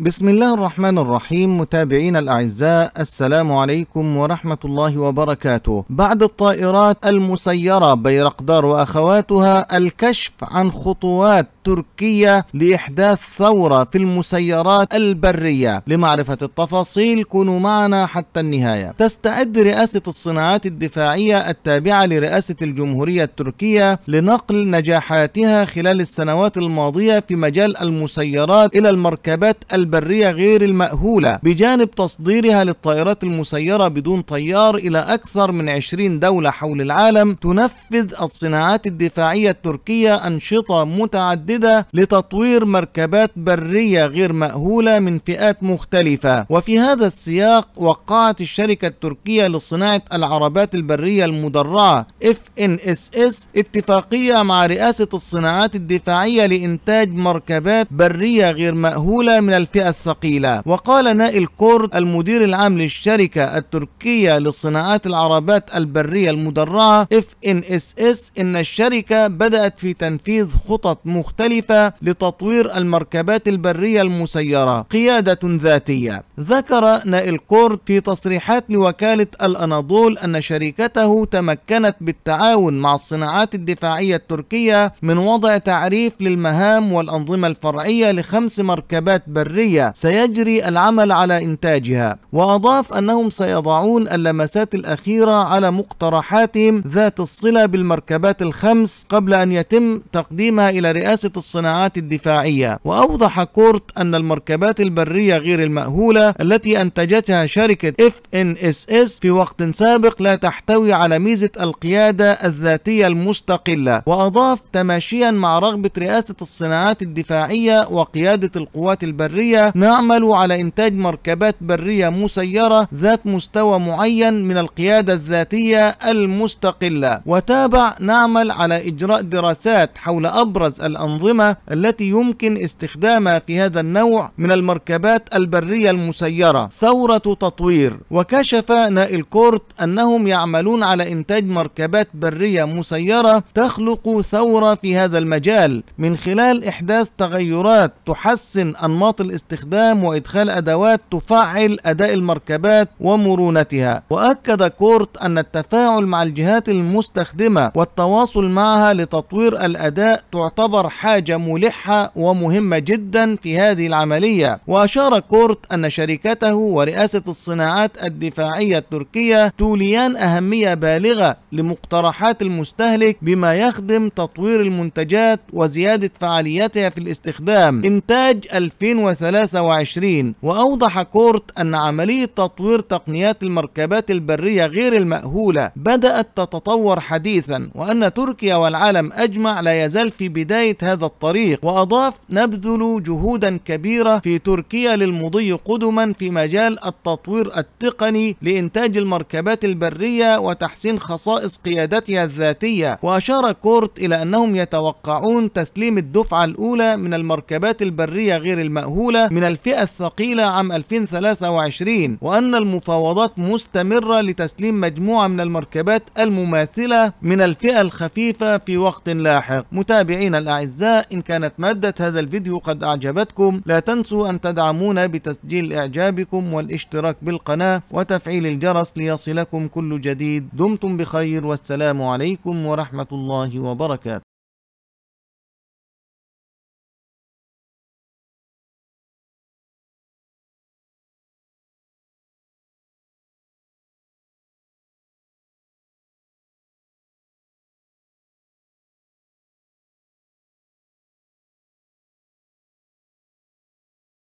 بسم الله الرحمن الرحيم متابعين الأعزاء السلام عليكم ورحمة الله وبركاته بعد الطائرات المسيرة بيرقدار وأخواتها الكشف عن خطوات تركيا لإحداث ثورة في المسيرات البرية لمعرفة التفاصيل كونوا معنا حتى النهاية تستعد رئاسة الصناعات الدفاعية التابعة لرئاسة الجمهورية التركية لنقل نجاحاتها خلال السنوات الماضية في مجال المسيرات إلى المركبات البرية غير المأهولة بجانب تصديرها للطائرات المسيرة بدون طيار إلى أكثر من 20 دولة حول العالم تنفذ الصناعات الدفاعية التركية أنشطة متعددة لتطوير مركبات برية غير مأهولة من فئات مختلفة وفي هذا السياق وقعت الشركة التركية لصناعة العربات البرية المدرعة FNSS اتفاقية مع رئاسة الصناعات الدفاعية لإنتاج مركبات برية غير مأهولة من الف الثقيلة وقال نائل كورد المدير العام للشركة التركية لصناعات العربات البرية المدرعة FNSS إن الشركة بدأت في تنفيذ خطط مختلفة لتطوير المركبات البرية المسيرة قيادة ذاتية ذكر نائل كورد في تصريحات لوكالة الأناضول أن شركته تمكنت بالتعاون مع الصناعات الدفاعية التركية من وضع تعريف للمهام والأنظمة الفرعية لخمس مركبات برية التجارية سيجري العمل على إنتاجها وأضاف أنهم سيضعون اللمسات الأخيرة على مقترحاتهم ذات الصلة بالمركبات الخمس قبل أن يتم تقديمها إلى رئاسة الصناعات الدفاعية وأوضح كورت أن المركبات البرية غير المأهولة التي أنتجتها شركة FNSS في وقت سابق لا تحتوي على ميزة القيادة الذاتية المستقلة وأضاف تماشيا مع رغبة رئاسة الصناعات الدفاعية وقيادة القوات البرية البرية نعمل على إنتاج مركبات برية مسيرة ذات مستوى معين من القيادة الذاتية المستقلة وتابع نعمل على إجراء دراسات حول أبرز الأنظمة التي يمكن استخدامها في هذا النوع من المركبات البرية المسيرة ثورة تطوير وكشف نائل كورت أنهم يعملون على إنتاج مركبات برية مسيرة تخلق ثورة في هذا المجال من خلال إحداث تغيرات تحسن أنماط الاستخدام استخدام وإدخال أدوات تفعل أداء المركبات ومرونتها وأكد كورت أن التفاعل مع الجهات المستخدمة والتواصل معها لتطوير الأداء تعتبر حاجة ملحة ومهمة جدا في هذه العملية وأشار كورت أن شركته ورئاسة الصناعات الدفاعية التركية توليان أهمية بالغة لمقترحات المستهلك بما يخدم تطوير المنتجات وزيادة فعاليتها في الاستخدام إنتاج 2003 2023 وأوضح كورت أن عملية تطوير تقنيات المركبات البرية غير المأهولة بدأت تتطور حديثا وأن تركيا والعالم أجمع لا يزال في بداية هذا الطريق وأضاف نبذل جهودا كبيرة في تركيا للمضي قدما في مجال التطوير التقني لإنتاج المركبات البرية وتحسين خصائص قيادتها الذاتية وأشار كورت إلى أنهم يتوقعون تسليم الدفعة الأولى من المركبات البرية غير المأهولة من الفئة الثقيلة عام 2023 وأن المفاوضات مستمرة لتسليم مجموعة من المركبات المماثلة من الفئة الخفيفة في وقت لاحق متابعين الأعزاء إن كانت مادة هذا الفيديو قد أعجبتكم لا تنسوا أن تدعمونا بتسجيل إعجابكم والاشتراك بالقناة وتفعيل الجرس ليصلكم كل جديد دمتم بخير والسلام عليكم ورحمة الله وبركاته